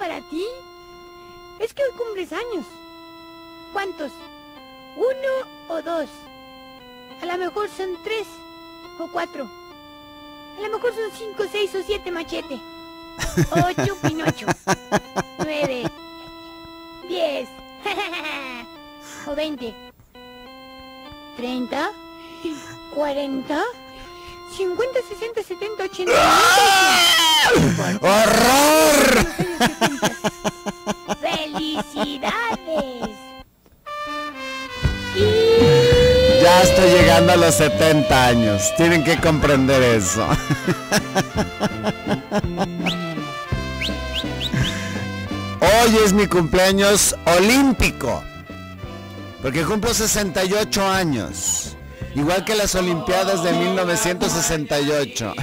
para ti? Es que hoy cumples años. ¿Cuántos? ¿Uno o dos? A lo mejor son tres o cuatro. A lo mejor son cinco, seis o siete machete. Ocho pinocho. Nueve. Diez. o veinte. Treinta. Cuarenta. Cincuenta, sesenta, setenta, ochenta. ¡Horror! ¡Felicidades! Ya estoy llegando a los 70 años. Tienen que comprender eso. Hoy es mi cumpleaños olímpico. Porque cumplo 68 años. Igual que las Olimpiadas de 1968.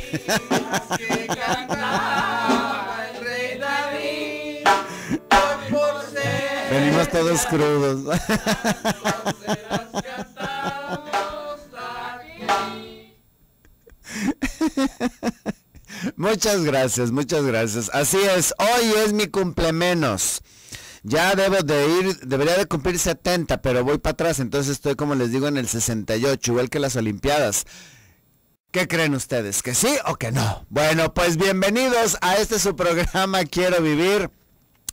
Venimos todos crudos. Muchas gracias, muchas gracias. Así es, hoy es mi cumple menos ya debo de ir, debería de cumplir 70, pero voy para atrás, entonces estoy como les digo en el 68, igual que las Olimpiadas. ¿Qué creen ustedes? ¿Que sí o que no? Bueno, pues bienvenidos a este su programa Quiero Vivir.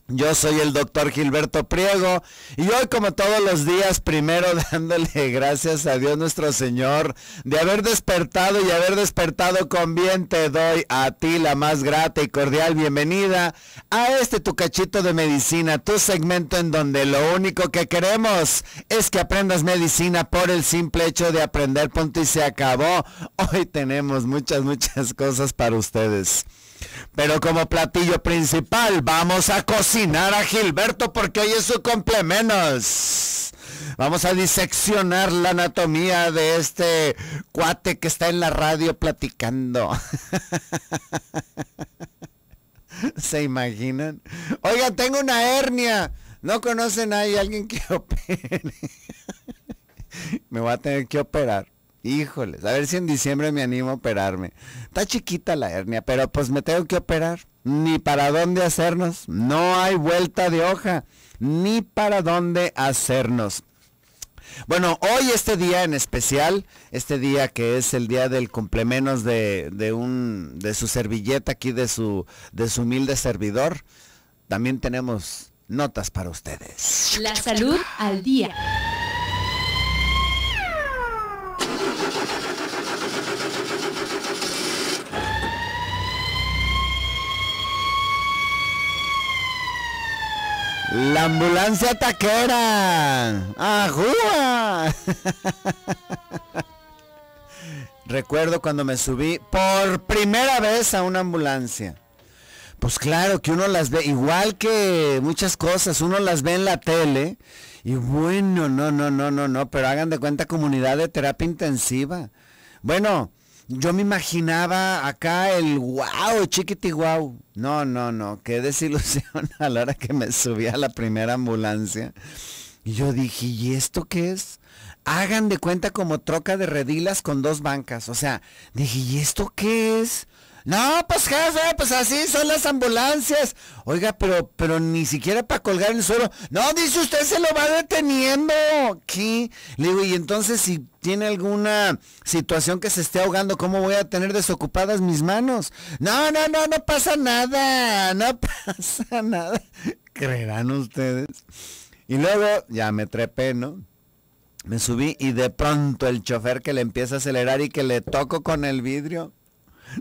Yo soy el doctor Gilberto Priego y hoy como todos los días, primero dándole gracias a Dios nuestro Señor de haber despertado y haber despertado con bien, te doy a ti la más grata y cordial bienvenida a este tu cachito de medicina, tu segmento en donde lo único que queremos es que aprendas medicina por el simple hecho de aprender, punto y se acabó. Hoy tenemos muchas, muchas cosas para ustedes. Pero como platillo principal vamos a cocinar a Gilberto porque hoy es su complementos. Vamos a diseccionar la anatomía de este cuate que está en la radio platicando. ¿Se imaginan? Oiga, tengo una hernia. No conocen a alguien que opere. Me voy a tener que operar. Híjoles, a ver si en diciembre me animo a operarme. Está chiquita la hernia, pero pues me tengo que operar. Ni para dónde hacernos. No hay vuelta de hoja. Ni para dónde hacernos. Bueno, hoy este día en especial, este día que es el día del cumplemenos de, de, un, de su servilleta aquí, de su, de su humilde servidor, también tenemos notas para ustedes. La salud al día. La ambulancia taquera. ¡Ajúa! Recuerdo cuando me subí por primera vez a una ambulancia. Pues claro que uno las ve, igual que muchas cosas, uno las ve en la tele. Y bueno, no, no, no, no, no, pero hagan de cuenta comunidad de terapia intensiva. Bueno, yo me imaginaba acá el wow, chiquiti wow. No, no, no, qué desilusión a la hora que me subí a la primera ambulancia. Y yo dije, ¿y esto qué es? Hagan de cuenta como troca de redilas con dos bancas. O sea, dije, ¿y esto qué es? No, pues jefe, pues así son las ambulancias. Oiga, pero, pero ni siquiera para colgar en el suelo. No, dice usted se lo va deteniendo. ¿Qué? Le digo, y entonces si tiene alguna situación que se esté ahogando, ¿cómo voy a tener desocupadas mis manos? No, no, no, no pasa nada. No pasa nada. Creerán ustedes. Y luego ya me trepé, ¿no? Me subí y de pronto el chofer que le empieza a acelerar y que le toco con el vidrio.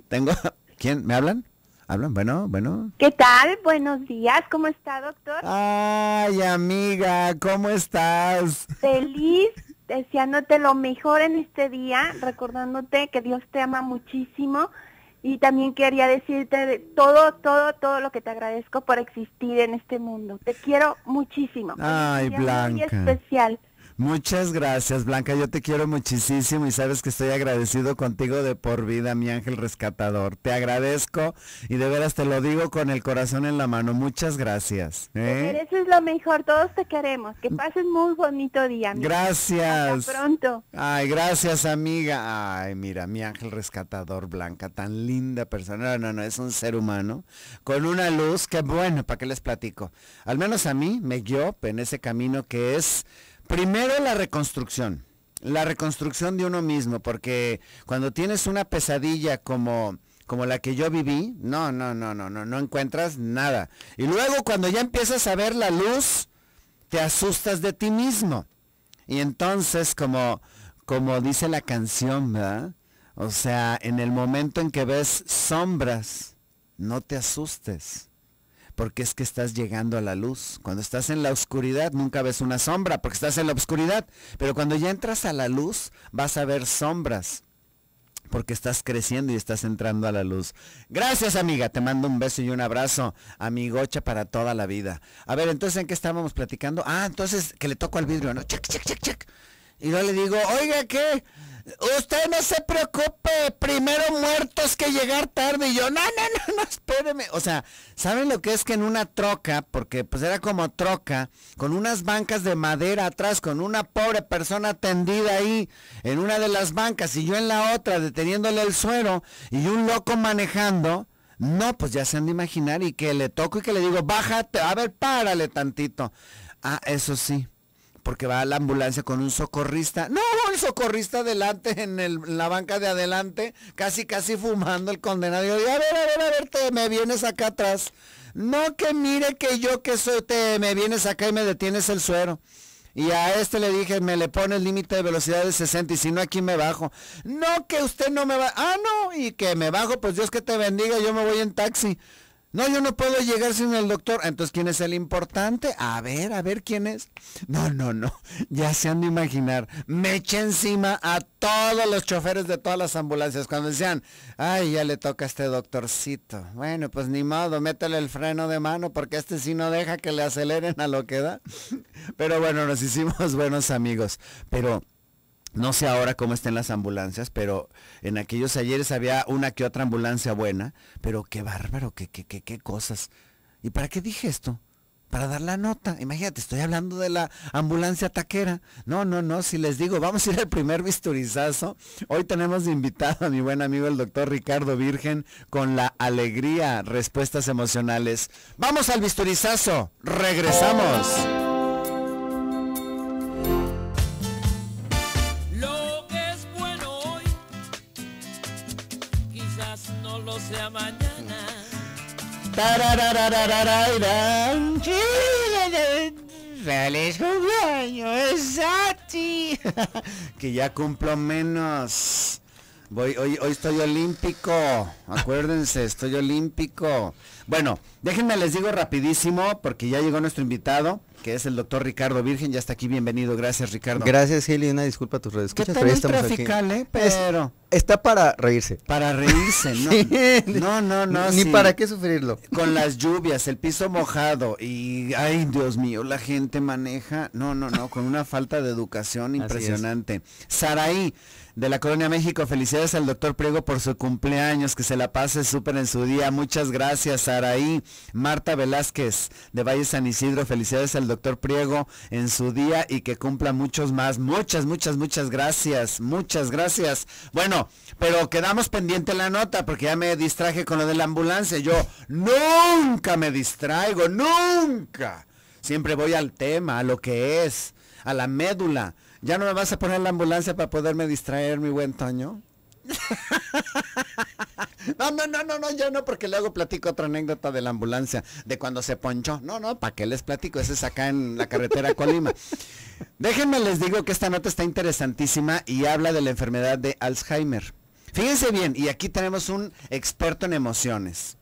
Tengo... ¿Quién? ¿Me hablan? ¿Hablan? Bueno, bueno. ¿Qué tal? Buenos días. ¿Cómo está, doctor? Ay, amiga, ¿cómo estás? Feliz, deseándote lo mejor en este día, recordándote que Dios te ama muchísimo. Y también quería decirte todo, todo, todo lo que te agradezco por existir en este mundo. Te quiero muchísimo. Ay, Blanca. Muy especial. Muchas gracias, Blanca. Yo te quiero muchísimo y sabes que estoy agradecido contigo de por vida, mi ángel rescatador. Te agradezco y de veras te lo digo con el corazón en la mano. Muchas gracias. eso ¿eh? es lo mejor. Todos te queremos. Que pases muy bonito día. Gracias. pronto. Ay, gracias, amiga. Ay, mira, mi ángel rescatador, Blanca, tan linda persona. No, no, no, es un ser humano con una luz que, bueno, ¿para qué les platico? Al menos a mí me guió en ese camino que es Primero la reconstrucción, la reconstrucción de uno mismo, porque cuando tienes una pesadilla como como la que yo viví, no, no, no, no, no, no encuentras nada. Y luego cuando ya empiezas a ver la luz, te asustas de ti mismo. Y entonces, como, como dice la canción, ¿verdad? O sea, en el momento en que ves sombras, no te asustes porque es que estás llegando a la luz. Cuando estás en la oscuridad nunca ves una sombra, porque estás en la oscuridad. Pero cuando ya entras a la luz, vas a ver sombras, porque estás creciendo y estás entrando a la luz. Gracias amiga, te mando un beso y un abrazo, amigocha para toda la vida. A ver, entonces, ¿en qué estábamos platicando? Ah, entonces, que le toco al vidrio, ¿no? Check, check, check, check. Y yo le digo, oiga, que, Usted no se preocupe, primero muertos que llegar tarde. Y yo, no, no, no, no, espéreme. O sea, ¿saben lo que es que en una troca, porque pues era como troca, con unas bancas de madera atrás, con una pobre persona tendida ahí en una de las bancas y yo en la otra deteniéndole el suero y un loco manejando? No, pues ya se han de imaginar y que le toco y que le digo, bájate, a ver, párale tantito. Ah, eso sí porque va a la ambulancia con un socorrista. No, el socorrista adelante, en, la banca de adelante, casi, casi fumando el condenado. Yo, a ver, a ver, a ver, te, me vienes acá atrás. No que mire que yo que soy, te, me vienes acá y me detienes el suero. Y a este le dije, me le pone el límite de velocidad de 60 y si no aquí me bajo. No, que usted no me va. Ah, no, y que me bajo, pues Dios que te bendiga, yo me voy en taxi. No, yo no puedo llegar sin el doctor. Entonces, ¿quién es el importante? A ver, a ver quién es. No, no, no. Ya se han de imaginar. Me eché encima a todos los choferes de todas las ambulancias cuando decían, ay, ya le toca a este doctorcito. Bueno, pues ni modo, métele el freno de mano porque este sí no deja que le aceleren a lo que da. Pero bueno, nos hicimos buenos amigos. Pero no sé ahora cómo estén las ambulancias, pero en aquellos ayeres había una que otra ambulancia buena, pero qué bárbaro, qué, qué, qué, cosas. ¿Y para qué dije esto? Para dar la nota. Imagínate, estoy hablando de la ambulancia taquera. No, no, no, si les digo, vamos a ir al primer bisturizazo. Hoy tenemos invitado a mi buen amigo el doctor Ricardo Virgen con la alegría, respuestas emocionales. Vamos al bisturizazo, regresamos. todo sea mañana. ¡Feliz cumpleaños, que ya cumplo menos hoy, estoy olímpico, acuérdense, estoy olímpico. Bueno, déjenme les digo rapidísimo, porque ya llegó nuestro invitado, que es el doctor Ricardo Virgen, ya está aquí, bienvenido, gracias Ricardo. Gracias Gil una disculpa a tus redes. ¿Qué tal ¿eh? Pero... está para reírse. Para reírse, ¿no? No, no, no. Ni para qué sufrirlo. Con las lluvias, el piso mojado y, ay Dios mío, la gente maneja, no, no, no, con una falta de educación impresionante. Saraí de la Colonia México. Felicidades al doctor Priego por su cumpleaños, que se la pase súper en su día. Muchas gracias, Araí. Marta Velázquez de Valle San Isidro, felicidades al doctor Priego en su día y que cumpla muchos más. Muchas, muchas, muchas gracias. Muchas gracias. Bueno, pero quedamos pendiente la nota porque ya me distraje con lo de la ambulancia. Yo nunca me distraigo, nunca. Siempre voy al tema, a lo que es, a la médula. ¿Ya no me vas a poner la ambulancia para poderme distraer, mi buen Toño? No, no, no, no, no, yo no, porque le hago platico otra anécdota de la ambulancia, de cuando se ponchó. No, no, ¿para qué les platico? Ese es acá en la carretera Colima. Déjenme les digo que esta nota está interesantísima y habla de la enfermedad de Alzheimer. Fíjense bien, y aquí tenemos un experto en emociones.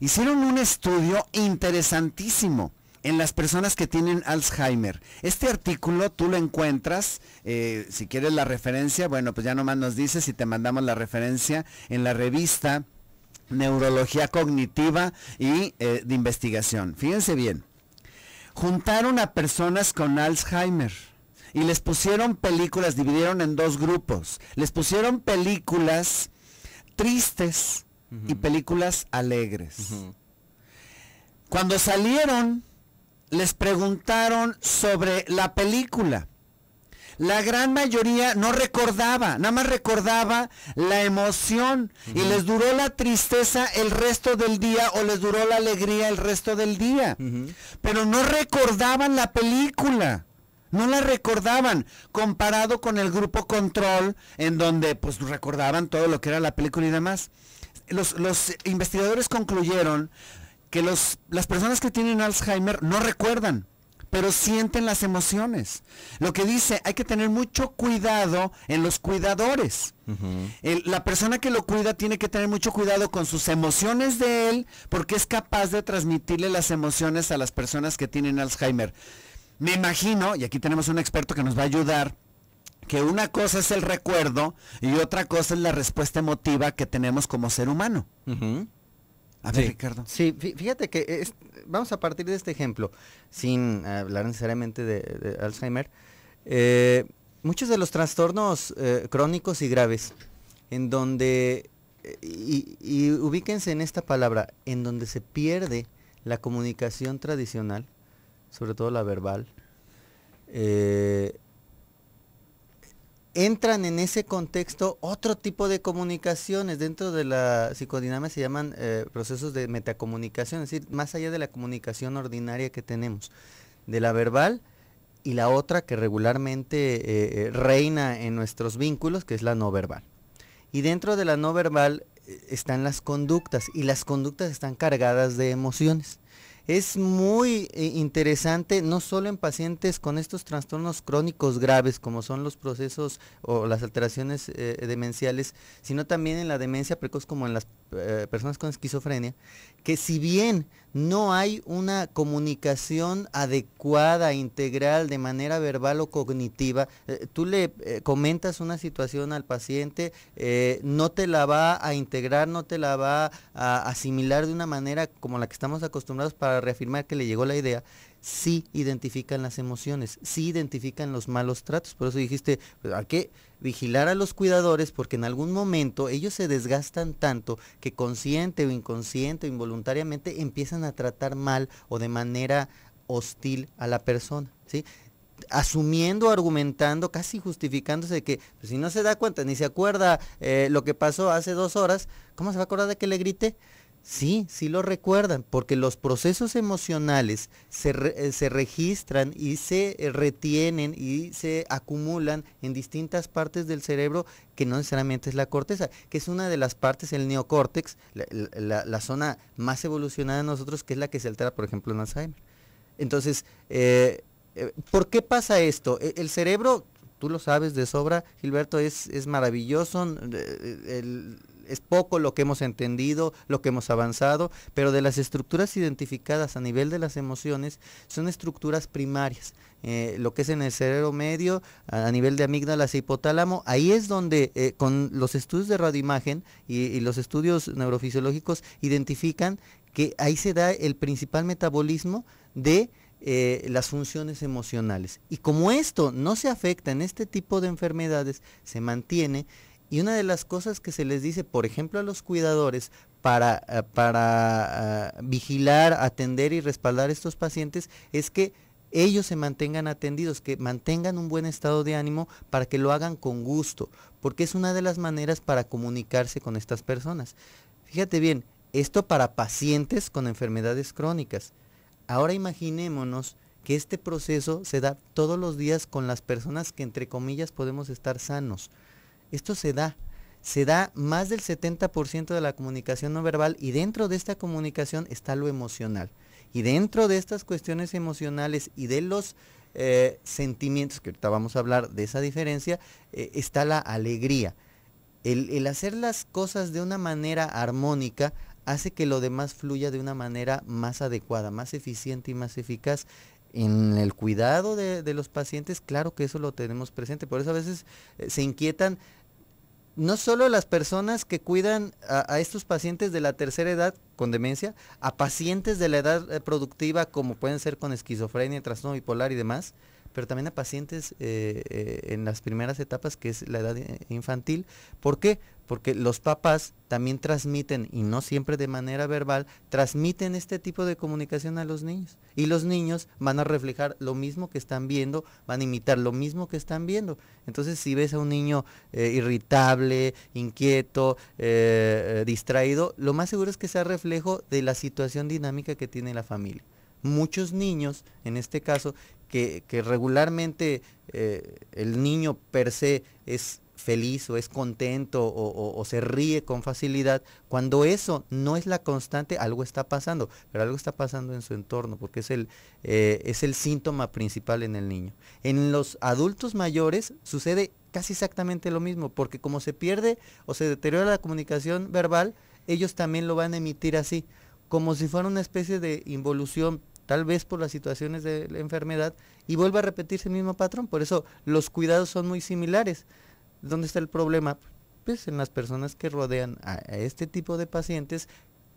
Hicieron un estudio interesantísimo en las personas que tienen Alzheimer. Este artículo tú lo encuentras, eh, si quieres la referencia, bueno, pues ya nomás nos dices y te mandamos la referencia en la revista Neurología Cognitiva y eh, de Investigación. Fíjense bien, juntaron a personas con Alzheimer y les pusieron películas, dividieron en dos grupos, les pusieron películas tristes y películas alegres. Cuando salieron les preguntaron sobre la película. La gran mayoría no recordaba, nada más recordaba la emoción y les duró la tristeza el resto del día o les duró la alegría el resto del día. Pero no recordaban la película. No la recordaban comparado con el grupo Control, en donde pues recordaban todo lo que era la película y demás. Los, los investigadores concluyeron que los, las personas que tienen Alzheimer no recuerdan, pero sienten las emociones. Lo que dice, hay que tener mucho cuidado en los cuidadores. la persona que lo cuida tiene que tener mucho cuidado con sus emociones de él, porque es capaz de transmitirle las emociones a las personas que tienen Alzheimer. Me imagino, y aquí tenemos un experto que nos va a ayudar, que una cosa es el recuerdo y otra cosa es la respuesta emotiva que tenemos como ser humano. A ver, sí. Ricardo. Sí, fíjate que vamos a partir de este ejemplo, sin hablar necesariamente de, Alzheimer. Eh, muchos de los trastornos eh, crónicos y graves, en donde, eh, y, ubíquense en esta palabra, en donde se pierde la comunicación tradicional, sobre todo la verbal, entran en ese contexto otro tipo de comunicaciones. Dentro de la psicodinámica se llaman eh, procesos de metacomunicación, es decir, más allá de la comunicación ordinaria que tenemos, de la verbal y la otra que regularmente eh, eh, reina en nuestros vínculos, que es la no verbal. Y dentro de la no verbal están las conductas y las conductas están cargadas de emociones es muy eh, interesante, no solo en pacientes con estos trastornos crónicos graves, como son los procesos o las alteraciones eh, demenciales, sino también en la demencia precoz, como en las eh, personas con esquizofrenia, que si bien no hay una comunicación adecuada, integral, de manera verbal o cognitiva. Eh, tú le eh, comentas una situación al paciente, eh, no te la va a integrar, no te la va a asimilar de una manera como la que estamos acostumbrados para reafirmar que le llegó la idea sí identifican las emociones, sí identifican los malos tratos. Por eso dijiste, pues, hay que vigilar a los cuidadores porque en algún momento ellos se desgastan tanto que consciente o inconsciente o involuntariamente empiezan a tratar mal o de manera hostil a la persona. ¿sí? asumiendo, argumentando, casi justificándose de que pues, si no se da cuenta ni se acuerda eh, lo que pasó hace dos horas, ¿cómo se va a acordar de que le grité? Sí, sí lo recuerdan, porque los procesos emocionales se, eh, registran y se eh, retienen y se acumulan en distintas partes del cerebro que no necesariamente es la corteza, que es una de las partes, el neocórtex, la, zona más evolucionada de nosotros, que es la que se altera, por ejemplo, en Alzheimer. Entonces, eh, ¿por qué pasa esto? E, el cerebro, tú lo sabes de sobra, Gilberto, es, es maravilloso. El, es poco lo que hemos entendido, lo que hemos avanzado, pero de las estructuras identificadas a nivel de las emociones son estructuras primarias. Eh, lo que es en el cerebro medio, a, nivel de amígdalas y e hipotálamo, ahí es donde eh, con los estudios de radioimagen y, y los estudios neurofisiológicos identifican que ahí se da el principal metabolismo de eh, las funciones emocionales. Y como esto no se afecta en este tipo de enfermedades, se mantiene, y una de las cosas que se les dice, por ejemplo, a los cuidadores para, eh, para eh, vigilar, atender y respaldar a estos pacientes es que ellos se mantengan atendidos, que mantengan un buen estado de ánimo para que lo hagan con gusto, porque es una de las maneras para comunicarse con estas personas. Fíjate bien, esto para pacientes con enfermedades crónicas. Ahora imaginémonos que este proceso se da todos los días con las personas que entre comillas podemos estar sanos. Esto se da. Se da más del 70% de la comunicación no verbal y dentro de esta comunicación está lo emocional. Y dentro de estas cuestiones emocionales y de los eh, sentimientos, que ahorita vamos a hablar de esa diferencia, eh, está la alegría. El, hacer las cosas de una manera armónica hace que lo demás fluya de una manera más adecuada, más eficiente y más eficaz. En el cuidado de, los pacientes, claro que eso lo tenemos presente. Por eso a veces eh, se inquietan no solo las personas que cuidan a, estos pacientes de la tercera edad con demencia, a pacientes de la edad eh, productiva como pueden ser con esquizofrenia, trastorno bipolar y demás, pero también a pacientes eh, eh, en las primeras etapas, que es la edad eh, infantil. ¿Por qué? Porque los papás también transmiten, y no siempre de manera verbal, transmiten este tipo de comunicación a los niños. Y los niños van a reflejar lo mismo que están viendo, van a imitar lo mismo que están viendo. Entonces, si ves a un niño irritable, inquieto, distraído, lo más seguro es que sea reflejo de la situación dinámica que tiene la familia muchos niños, en este caso, que, regularmente eh, el niño per se es feliz o es contento o, se ríe con facilidad, cuando eso no es la constante, algo está pasando, pero algo está pasando en su entorno, porque es el, eh, es el síntoma principal en el niño. En los adultos mayores sucede casi exactamente lo mismo, porque como se pierde o se deteriora la comunicación verbal, ellos también lo van a emitir así, como si fuera una especie de involución tal vez por las situaciones de la enfermedad, y vuelve a repetirse el mismo patrón. Por eso los cuidados son muy similares. ¿Dónde está el problema? Pues en las personas que rodean a, este tipo de pacientes,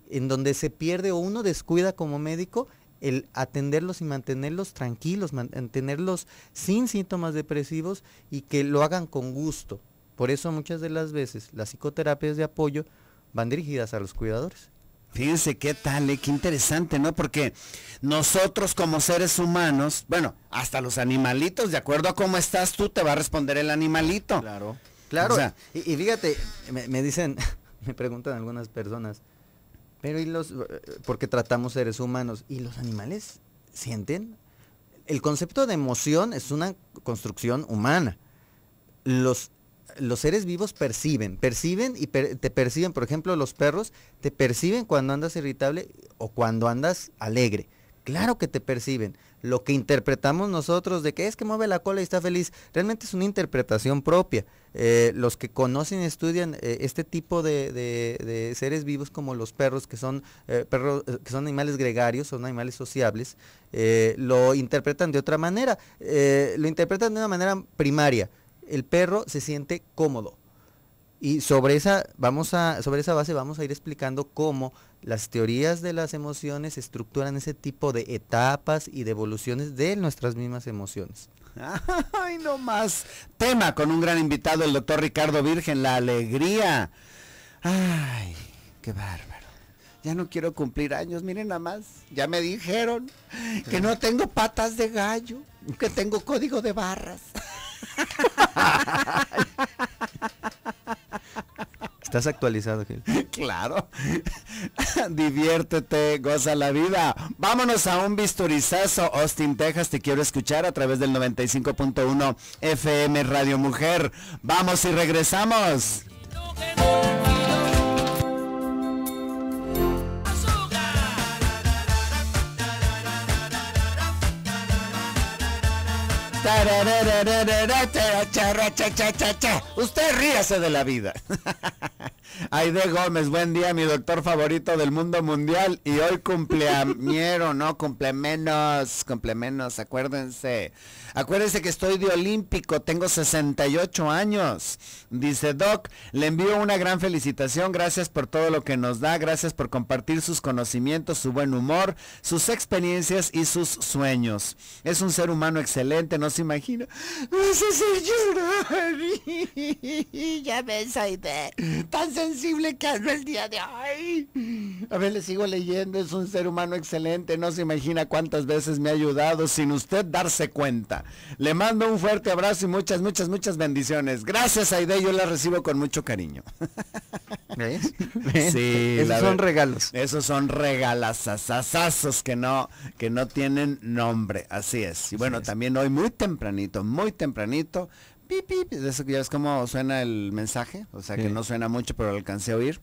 en donde se pierde o uno descuida como médico el atenderlos y mantenerlos tranquilos, mantenerlos sin síntomas depresivos y que lo hagan con gusto. Por eso muchas de las veces las psicoterapias de apoyo van dirigidas a los cuidadores. Fíjense qué tal, eh, qué interesante, ¿no? Porque nosotros como seres humanos, bueno, hasta los animalitos, de acuerdo a cómo estás tú, te va a responder el animalito. Claro, claro. O sea, y, fíjate, me, dicen, me preguntan algunas personas, pero ¿y los, porque tratamos seres humanos, ¿y los animales sienten? El concepto de emoción es una construcción humana. Los los seres vivos perciben, perciben y te perciben, por ejemplo, los perros te perciben cuando andas irritable o cuando andas alegre. Claro que te perciben. Lo que interpretamos nosotros de que es que mueve la cola y está feliz, realmente es una interpretación propia. Eh, los que conocen y estudian eh, este tipo de, seres vivos como los perros, que son, eh, perros, que son animales gregarios, son animales sociables, lo interpretan de otra manera. lo interpretan de una manera primaria el perro se siente cómodo. Y sobre esa, vamos a, sobre esa base vamos a ir explicando cómo las teorías de las emociones estructuran ese tipo de etapas y de evoluciones de nuestras mismas emociones. Ay, no más. Tema con un gran invitado, el doctor Ricardo Virgen, la alegría. Ay, qué bárbaro. Ya no quiero cumplir años, miren nada más. Ya me dijeron que no tengo patas de gallo, que tengo código de barras. Estás actualizado, Gil. Claro. Diviértete, goza la vida. Vámonos a un bisturizazo. Austin, Texas, te quiero escuchar a través del 95.1 FM Radio Mujer. Vamos y regresamos. Usted ríase de la vida. Aide Gómez, buen día, mi doctor favorito del mundo mundial. Y hoy cumpleañero, ¿no? cumple cumple menos. acuérdense. Acuérdese que estoy de olímpico, tengo 68 años. Dice Doc, le envío una gran felicitación, gracias por todo lo que nos da, gracias por compartir sus conocimientos, su buen humor, sus experiencias y sus sueños. Es un ser humano excelente, no se imagina. No ser llorar. ya ves, Aide, tan sensible que hago el día de hoy. A ver, le sigo leyendo, es un ser humano excelente, no se imagina cuántas veces me ha ayudado sin usted darse cuenta. Le mando un fuerte abrazo y muchas, muchas, muchas bendiciones. Gracias, Aide, yo la recibo con mucho cariño. Sí, esos son regalos. Esos son regalazazazazos que no, que no tienen nombre. Así es. Y bueno, también hoy muy tempranito, muy tempranito. Pip, pip, eso ya ves cómo suena el mensaje. O sea que no suena mucho, pero lo alcancé a oír.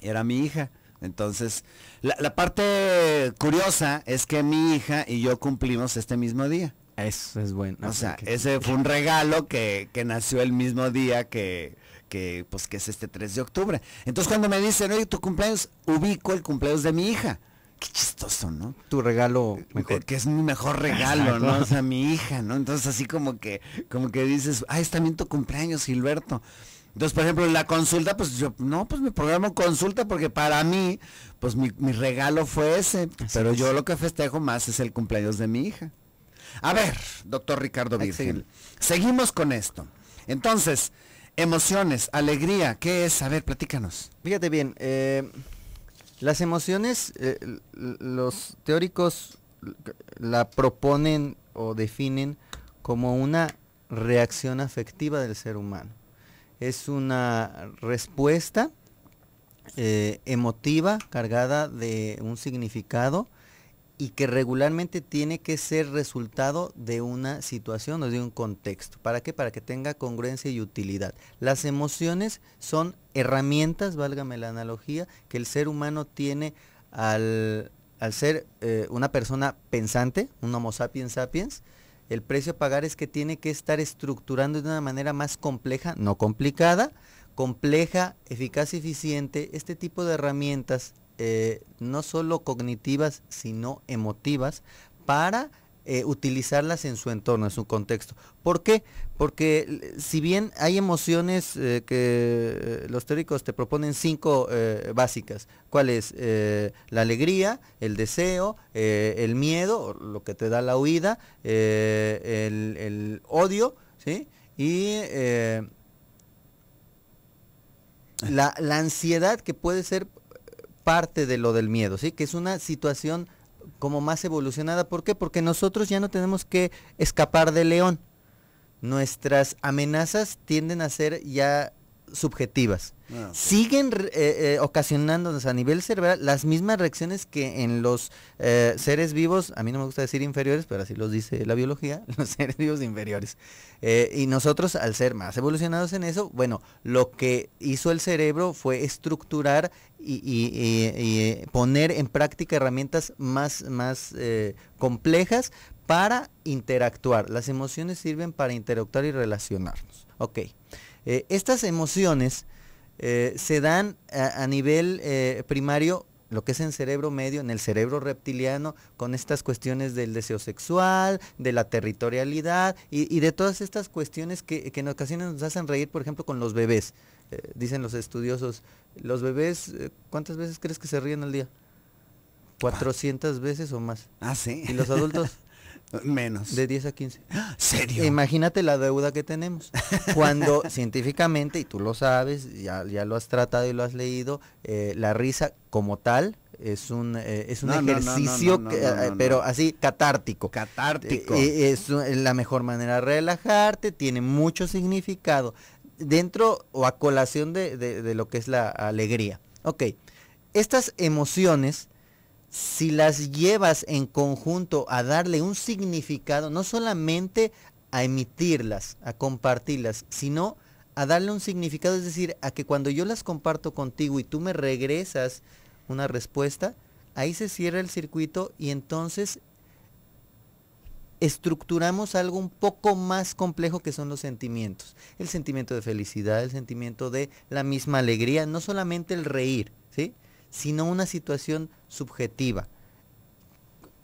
Era mi hija. Entonces, la, parte curiosa es que mi hija y yo cumplimos este mismo día. Eso es bueno. O sea, ese fue un regalo que, nació el mismo día que, que, pues, que es este 3 de octubre. Entonces cuando me dicen, oye, tu cumpleaños, ubico el cumpleaños de mi hija. Qué chistoso, ¿no? Tu regalo Que es mi mejor regalo, ¿no? O sea, mi hija, ¿no? Entonces así como que, como que dices, ah, es también tu cumpleaños, Gilberto. Entonces, por ejemplo, la consulta, pues yo, no, pues mi programa consulta, porque para mí, pues mi, mi regalo fue ese, pero yo lo que festejo más es el cumpleaños de mi hija. A ver, doctor Ricardo Virgil, seguimos con esto. Entonces, emociones, alegría, ¿qué es? A ver, platícanos. Fíjate bien, eh, las emociones, eh, los teóricos la proponen o definen como una reacción afectiva del ser humano. Es una respuesta eh, emotiva cargada de un significado y que regularmente tiene que ser resultado de una situación o de un contexto. ¿Para qué? Para que tenga congruencia y utilidad. Las emociones son herramientas, válgame la analogía, que el ser humano tiene al, ser eh, una persona pensante, un Homo sapiens sapiens, el precio a pagar es que tiene que estar estructurando de una manera más compleja, no complicada, compleja, eficaz y eficiente este tipo de herramientas eh, no solo cognitivas, sino emotivas, para eh, utilizarlas en su entorno, en su contexto. ¿Por qué? Porque eh, si bien hay emociones que los teóricos te proponen cinco básicas, ¿cuál es? la alegría, el deseo, el miedo, lo que te da la huida, el, odio, ¿sí? Y la, la ansiedad que puede ser parte de lo del miedo, ¿sí? Que es una situación como más evolucionada. ¿Por qué? Porque nosotros ya no tenemos que escapar del león. Nuestras amenazas tienden a ser ya subjetivas. Ah, Siguen eh, eh, ocasionándonos a nivel cerebral las mismas reacciones que en los eh, seres vivos, a mí no me gusta decir inferiores, pero así los dice la biología, los seres vivos inferiores. y nosotros, al ser más evolucionados en eso, bueno, lo que hizo el cerebro fue estructurar y, poner en práctica herramientas más, más complejas para interactuar. Las emociones sirven para interactuar y relacionarnos. Ok. Eh, estas emociones eh, se dan a, nivel eh, primario, lo que es en cerebro medio, en el cerebro reptiliano, con estas cuestiones del deseo sexual, de la territorialidad y, de todas estas cuestiones que, en ocasiones nos hacen reír, por ejemplo, con los bebés. dicen los estudiosos, los bebés, ¿cuántas veces crees que se ríen al día? 400 veces o más. Ah, sí. ¿Y los adultos? Menos. De 10 a 15. ¿Serio? Imagínate la deuda que tenemos. Cuando científicamente, y tú lo sabes, ya, lo has tratado y lo has leído, eh, la risa como tal es un eh, es un ejercicio pero así catártico catártico eh, es la mejor manera de relajarte tiene mucho significado dentro o a colación de, de lo que es la alegría ok estas emociones si las llevas en conjunto a darle un significado, no solamente a emitirlas, a compartirlas, sino a darle un significado, es decir, a que cuando yo las comparto contigo y tú me regresas una respuesta, ahí se cierra el circuito y entonces estructuramos algo un poco más complejo que son los sentimientos. El sentimiento de felicidad, el sentimiento de la misma alegría, no solamente el reír, ¿sí? sino una situación subjetiva,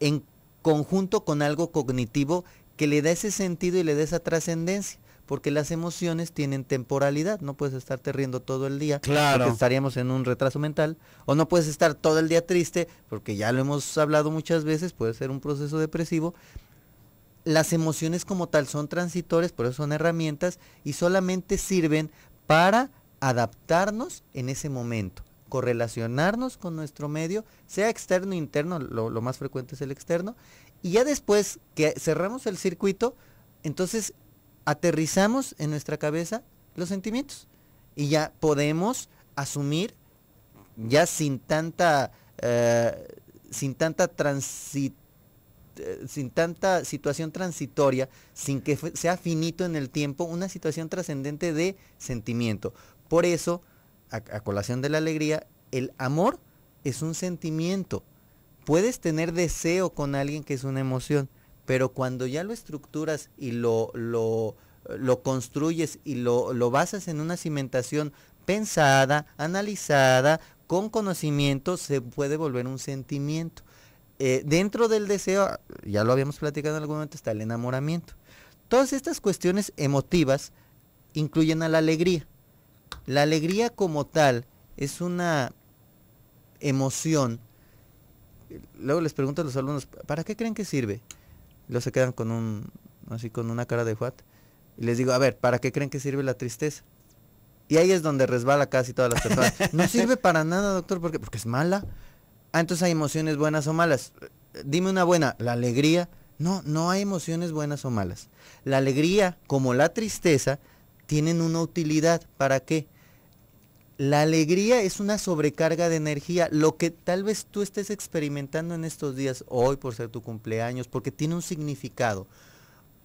en conjunto con algo cognitivo que le da ese sentido y le dé esa trascendencia porque las emociones tienen temporalidad, no puedes estarte riendo todo el día, porque estaríamos en un retraso mental, o no puedes estar todo el día triste, porque ya lo hemos hablado muchas veces, puede ser un proceso depresivo. Las emociones como tal son transitorias, por eso son herramientas y solamente sirven para adaptarnos en ese momento correlacionarnos con nuestro medio, sea externo o interno, lo, más frecuente es el externo, y ya después que cerramos el circuito, entonces aterrizamos en nuestra cabeza los sentimientos y ya podemos asumir, ya sin tanta, eh, sin tanta eh, sin tanta situación transitoria, sin que sea finito en el tiempo, una situación trascendente de sentimiento. Por eso, a, colación de la alegría, el amor es un sentimiento. Puedes tener deseo con alguien que es una emoción, pero cuando ya lo estructuras y lo, lo, construyes y lo, basas en una cimentación pensada, analizada, con conocimiento, se puede volver un sentimiento. Eh, dentro del deseo, ya lo habíamos platicado en algún momento, está el enamoramiento. Todas estas cuestiones emotivas incluyen a la alegría. La alegría como tal es una emoción. Luego les pregunto a los alumnos, ¿para qué creen que sirve? Luego se quedan con un, así con una cara de what. Y les digo, a ver, ¿para qué creen que sirve la tristeza? Y ahí es donde resbala casi todas las personas. No sirve para nada, doctor, porque porque es mala. Ah, entonces hay emociones buenas o malas. Dime una buena, la alegría. No, no hay emociones buenas o malas. La alegría, como la tristeza, tienen una utilidad. ¿Para qué? La alegría es una sobrecarga de energía. Lo que tal vez tú estés experimentando en estos días, hoy por ser tu cumpleaños, porque tiene un significado.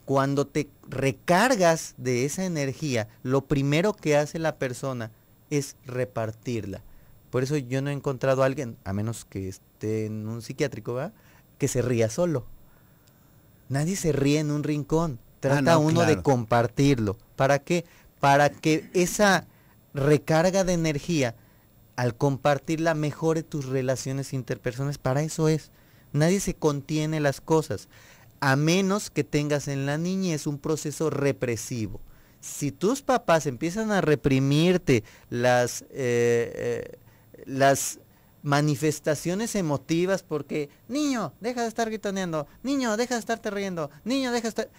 Cuando te recargas de esa energía, lo primero que hace la persona es repartirla. Por eso yo no he encontrado a alguien, a menos que esté en un psiquiátrico, va que se ría solo. Nadie se ríe en un rincón. Ah, Trata uno de compartirlo. ¿Para qué? Para que esa recarga de energía, al compartirla, mejore tus relaciones interpersonales. Para eso es. Nadie se contiene las cosas, a menos que tengas en la niña, es un proceso represivo. Si tus papás empiezan a reprimirte las, eh, eh, las manifestaciones emotivas porque, niño, deja de estar gritoneando, niño, deja de estarte riendo, niño, deja de estar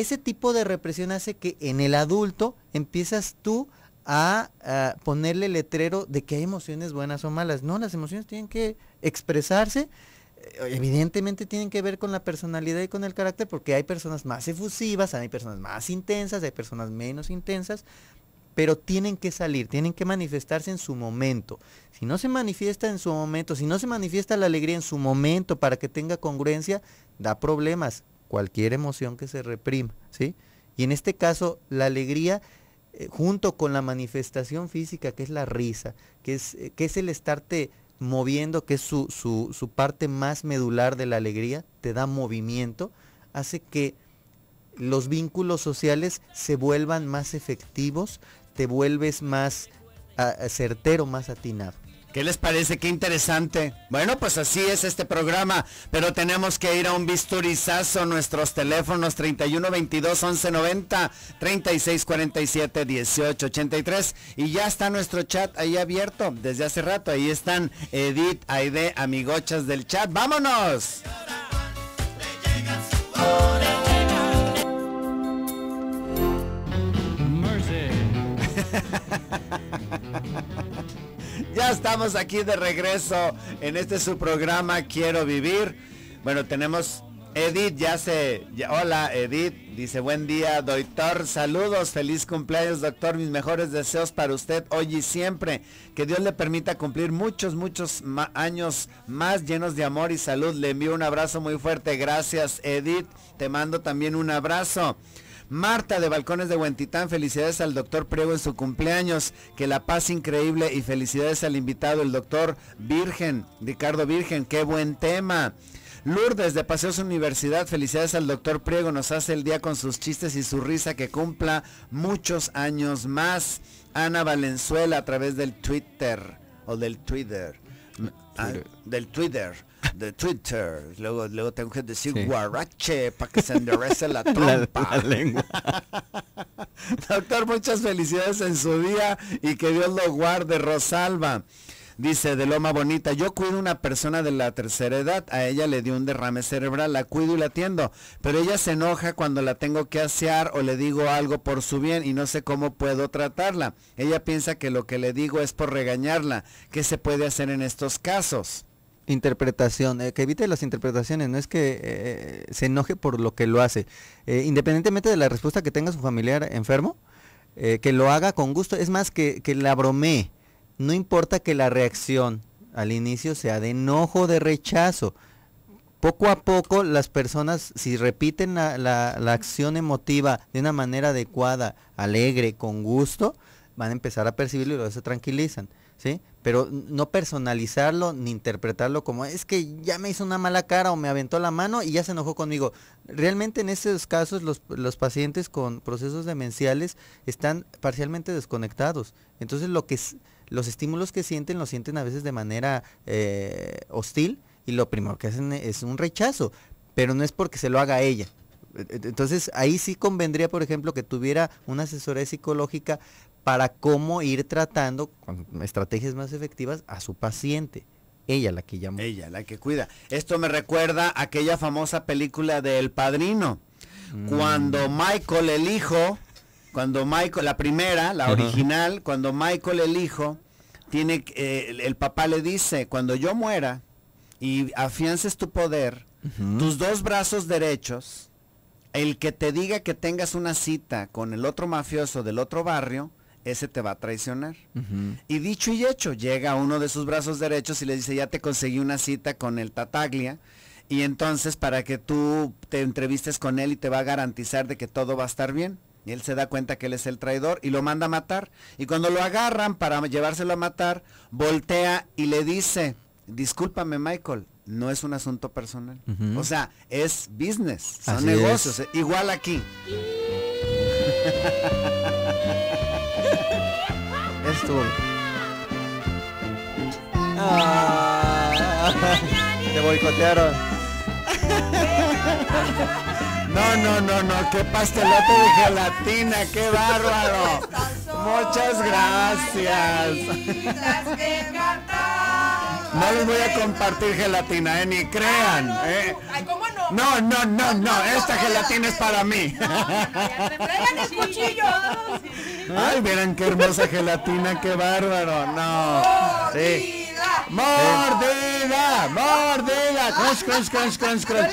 ese tipo de represión hace que en el adulto empiezas tú a, ponerle letrero de que hay emociones buenas o malas. No, las emociones tienen que expresarse. Eh, evidentemente tienen que ver con la personalidad y con el carácter porque hay personas más efusivas, hay personas más intensas, hay personas menos intensas, pero tienen que salir, tienen que manifestarse en su momento. Si no se manifiesta en su momento, si no se manifiesta la alegría en su momento para que tenga congruencia, da problemas cualquier emoción que se reprima, ¿sí? Y en este caso, la alegría eh, junto con la manifestación física, que es la risa, que es, eh, que es el estarte moviendo, que es su, parte más medular de la alegría, te da movimiento, hace que los vínculos sociales se vuelvan más efectivos, te vuelves más certero, más atinado. ¿Qué les parece? Qué interesante. Bueno, pues así es este programa, pero tenemos que ir a un bisturizazo. Nuestros teléfonos 36 47 3647-1883. Y ya está nuestro chat ahí abierto desde hace rato. Ahí están Edith, Aide, amigochas del chat. ¡Vámonos! Ya estamos aquí de regreso en este su programa Quiero Vivir. Bueno, tenemos Edith, ya se... hola Edith, dice buen día, doctor. Saludos, feliz cumpleaños, doctor. Mis mejores deseos para usted hoy y siempre. Que Dios le permita cumplir muchos, muchos años más llenos de amor y salud. Le envío un abrazo muy fuerte. Gracias Edith. Te mando también un abrazo. Marta de Balcones de Huentitán, felicidades al doctor Priego en su cumpleaños. Que la paz increíble y felicidades al invitado, el doctor Virgen, Ricardo Virgen. Qué buen tema. Lourdes de Paseos Universidad, felicidades al doctor Priego, nos hace el día con sus chistes y su risa que cumpla muchos años más. Ana Valenzuela a través del Twitter o del Twitter. Ah, del Twitter de Twitter. Luego, luego tengo que decir guarache para que se enderece la trompa. Doctor, muchas felicidades en su día y que Dios lo guarde, Rosalba. Dice de Loma Bonita, yo cuido a una persona de la tercera edad, a ella le dio un derrame cerebral, la cuido y la atiendo, pero ella se enoja cuando la tengo que asear o le digo algo por su bien y no sé cómo puedo tratarla. Ella piensa que lo que le digo es por regañarla. ¿Qué se puede hacer en estos casos? Interpretación, eh, que evite las interpretaciones, no es que eh, se enoje por lo que lo hace. Eh, independientemente de la respuesta que tenga su familiar enfermo, que lo haga con gusto, es más que, que la bromee. No importa que la reacción al inicio sea de enojo, de rechazo. Poco a poco las personas, si repiten la, la, acción emotiva de una manera adecuada, alegre, con gusto, van a empezar a percibirlo y luego se tranquilizan pero no personalizarlo ni interpretarlo como es que ya me hizo una mala cara o me aventó la mano y ya se enojó conmigo. Realmente en estos casos los, pacientes con procesos demenciales están parcialmente desconectados. Entonces lo que los estímulos que sienten los sienten a veces de manera eh, hostil y lo primero que hacen es un rechazo, pero no es porque se lo haga ella. E-, e-, entonces ahí sí convendría, por ejemplo, que tuviera una asesoría psicológica para cómo ir tratando con estrategias más efectivas a su paciente. Ella la que llama. Ella la que cuida. Esto me recuerda a aquella famosa película de El Padrino. Mm. Cuando Michael el hijo, cuando Michael, la primera, la original, cuando Michael el hijo, tiene, eh, el, papá le dice, cuando yo muera y afiances tu poder, tus dos brazos derechos, el que te diga que tengas una cita con el otro mafioso del otro barrio, ese te va a traicionar. Y dicho y hecho, llega uno de sus brazos derechos y le dice, ya te conseguí una cita con el Tataglia. Y entonces para que tú te entrevistes con él y te va a garantizar de que todo va a estar bien. Y él se da cuenta que él es el traidor y lo manda a matar. Y cuando lo agarran para llevárselo a matar, voltea y le dice, discúlpame Michael, no es un asunto personal. O sea, es business, son negocios. Igual aquí. Esto ah, te boicotearon. No, no, no, no, qué pastelote de gelatina, qué bárbaro. Muchas gracias. No les voy a compartir gelatina, eh, ni crean. Eh. No, no, no, no, esta gelatina es para mí. Ay, verán qué hermosa gelatina, qué bárbaro. No. Sí. ¡Mordida! ¡Mordida! ¡Crunch, crunch, crunch, crunch, crunch!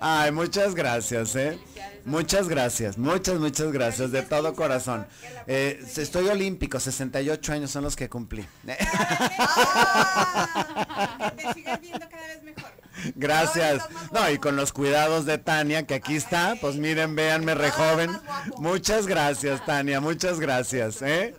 Ay, muchas gracias, ¿eh? Muchas gracias, muchas, muchas gracias, de todo corazón. Eh, estoy olímpico, 68 años son los que cumplí. viendo cada vez mejor. Gracias. No, y con los cuidados de Tania, que aquí está, pues miren, véanme rejoven. Muchas gracias, Tania, muchas gracias, ¿eh?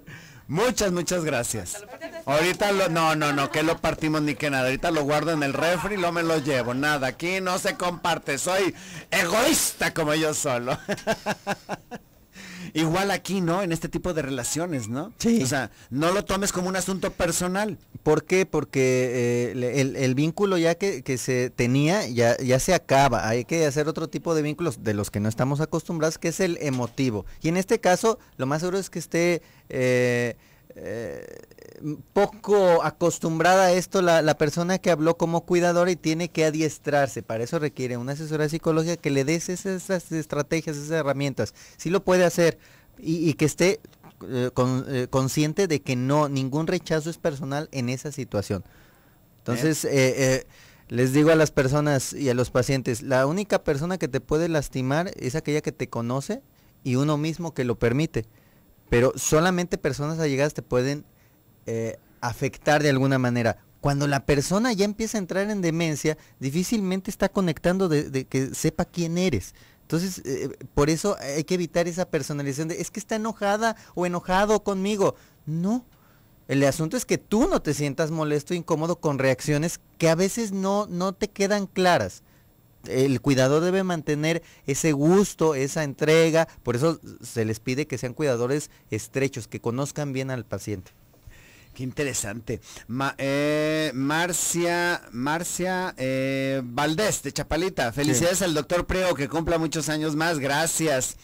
Muchas, muchas gracias. Ahorita lo, no, no, no, que lo partimos ni que nada. Ahorita lo guardo en el refri y lo me lo llevo. Nada, aquí no se comparte. Soy egoísta como yo solo. Igual aquí, ¿no? En este tipo de relaciones, ¿no? Sí. O sea, no lo tomes como un asunto personal. ¿Por qué? Porque eh, el, vínculo ya que, se tenía ya, ya se acaba. Hay que hacer otro tipo de vínculos de los que no estamos acostumbrados, que es el emotivo. Y en este caso, lo más seguro es que esté... Eh, eh, poco acostumbrada a esto la, persona que habló como cuidadora y tiene que adiestrarse. Para eso requiere una asesora psicológica que le des esas, estrategias, esas herramientas. si lo puede hacer y, que esté eh, eh, consciente de que no, ningún rechazo es personal en esa situación. Entonces, les digo a las personas y a los pacientes, la única persona que te puede lastimar es aquella que te conoce y uno mismo que lo permite pero solamente personas allegadas te pueden eh, afectar de alguna manera. Cuando la persona ya empieza a entrar en demencia, difícilmente está conectando de, que sepa quién eres. Entonces, eh, por eso hay que evitar esa personalización de, es que está enojada o enojado conmigo. No, el asunto es que tú no te sientas molesto e incómodo con reacciones que a veces no, no te quedan claras el cuidador debe mantener ese gusto, esa entrega, por eso se les pide que sean cuidadores estrechos, que conozcan bien al paciente. Qué interesante. Eh, Marcia, Marcia eh, Valdés de Chapalita, felicidades al doctor Preo, que cumpla muchos años más, gracias.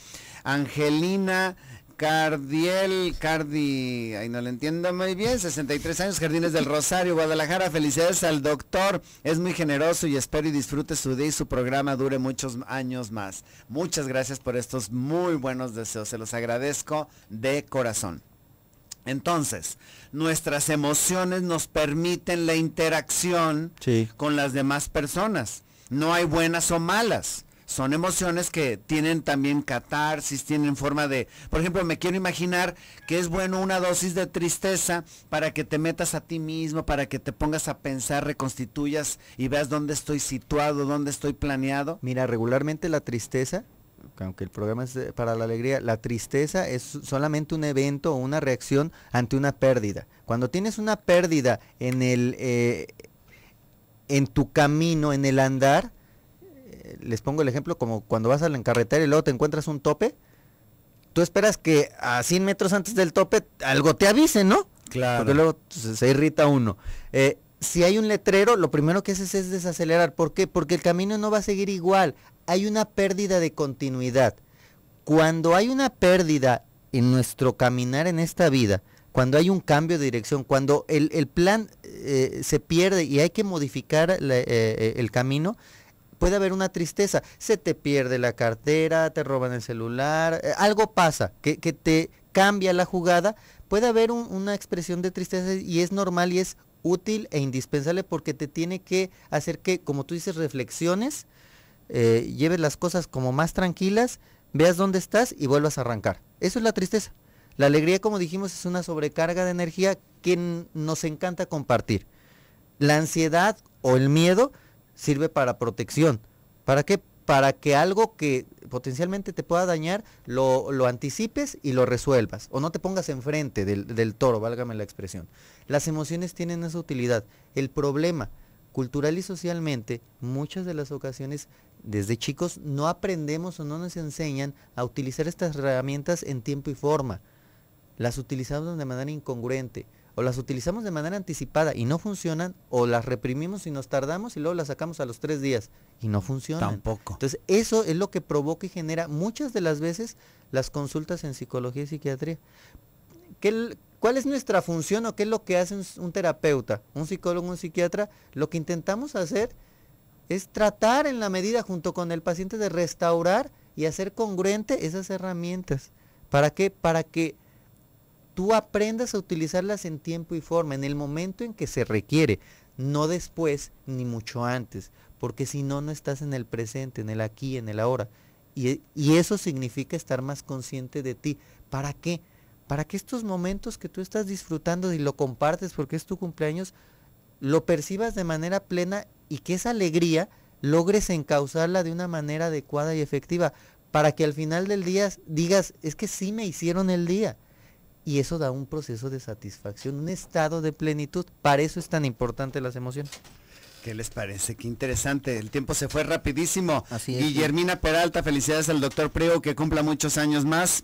Angelina Cardiel, Cardi, ahí no le entiendo muy bien, 63 años, Jardines del Rosario, Guadalajara, felicidades al doctor, es muy generoso y espero y disfrute su día y su programa dure muchos años más. Muchas gracias por estos muy buenos deseos, se los agradezco de corazón. Entonces, nuestras emociones nos permiten la interacción con las demás personas, no hay buenas o malas son emociones que tienen también catarsis, tienen forma de, por ejemplo, me quiero imaginar que es bueno una dosis de tristeza para que te metas a ti mismo, para que te pongas a pensar, reconstituyas y veas dónde estoy situado, dónde estoy planeado. Mira, regularmente la tristeza aunque el programa es para la alegría, la tristeza es solamente un evento o una reacción ante una pérdida. Cuando tienes una pérdida en el eh, en tu camino, en el andar, les pongo el ejemplo como cuando vas a la carretera y luego te encuentras un tope, tú esperas que a 100 metros antes del tope algo te avise, ¿no? Claro. Porque luego se, irrita uno. Eh, si hay un letrero, lo primero que haces es desacelerar. ¿Por qué? Porque el camino no va a seguir igual. Hay una pérdida de continuidad. Cuando hay una pérdida en nuestro caminar en esta vida, cuando hay un cambio de dirección, cuando el, el plan eh, se pierde y hay que modificar eh, el camino, puede haber una tristeza, se te pierde la cartera, te roban el celular, eh, algo pasa que, te cambia la jugada, puede haber una expresión de tristeza y es normal y es útil e indispensable porque te tiene que hacer que, como tú dices, reflexiones, eh, lleves las cosas como más tranquilas, veas dónde estás y vuelvas a arrancar. Eso es la tristeza. La alegría, como dijimos, es una sobrecarga de energía que nos encanta compartir. La ansiedad o el miedo sirve para protección. ¿Para qué? Para que algo que potencialmente te pueda dañar lo, anticipes y lo resuelvas. O no te pongas enfrente del, del toro, válgame la expresión. Las emociones tienen esa utilidad. El problema, cultural y socialmente, muchas de las ocasiones desde chicos no aprendemos o no nos enseñan a utilizar estas herramientas en tiempo y forma. Las utilizamos de manera incongruente o las utilizamos de manera anticipada y no funcionan, o las reprimimos y nos tardamos y luego las sacamos a los tres días y no funcionan. Tampoco. Entonces, eso es lo que provoca y genera muchas de las veces las consultas en psicología y psiquiatría. ¿Qué, ¿Cuál es nuestra función o qué es lo que hace un terapeuta, un psicólogo, un psiquiatra? Lo que intentamos hacer es tratar en la medida junto con el paciente de restaurar y hacer congruente esas herramientas. ¿Para qué? Para que tú aprendas a utilizarlas en tiempo y forma, en el momento en que se requiere, no después ni mucho antes, porque si no, no estás en el presente, en el aquí, en el ahora. Y, eso significa estar más consciente de ti. ¿Para qué? Para que estos momentos que tú estás disfrutando y lo compartes porque es tu cumpleaños, lo percibas de manera plena y que esa alegría logres encauzarla de una manera adecuada y efectiva, para que al final del día digas, es que sí me hicieron el día y eso da un proceso de satisfacción, un estado de plenitud. Para eso es tan importante las emociones. ¿Qué les parece? Qué interesante. El tiempo se fue rapidísimo. Así es, Guillermina Peralta, felicidades al doctor Preo, que cumpla muchos años más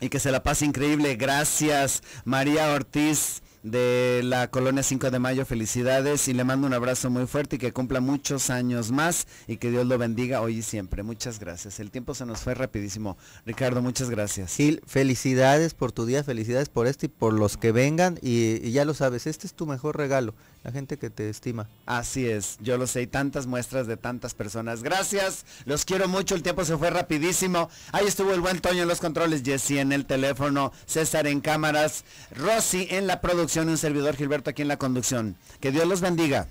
y que se la pase increíble. Gracias, María Ortiz de la colonia 5 de mayo. Felicidades y le mando un abrazo muy fuerte y que cumpla muchos años más y que Dios lo bendiga hoy y siempre. Muchas gracias. El tiempo se nos fue rapidísimo. Ricardo, muchas gracias. Gil, felicidades por tu día, felicidades por este y por los que vengan y, ya lo sabes, este es tu mejor regalo, la gente que te estima. Así es, yo lo sé y tantas muestras de tantas personas. Gracias, los quiero mucho, el tiempo se fue rapidísimo. Ahí estuvo el buen Toño en los controles, Jessy en el teléfono, César en cámaras, Rosy en la producción y un servidor Gilberto aquí en la conducción. Que Dios los bendiga.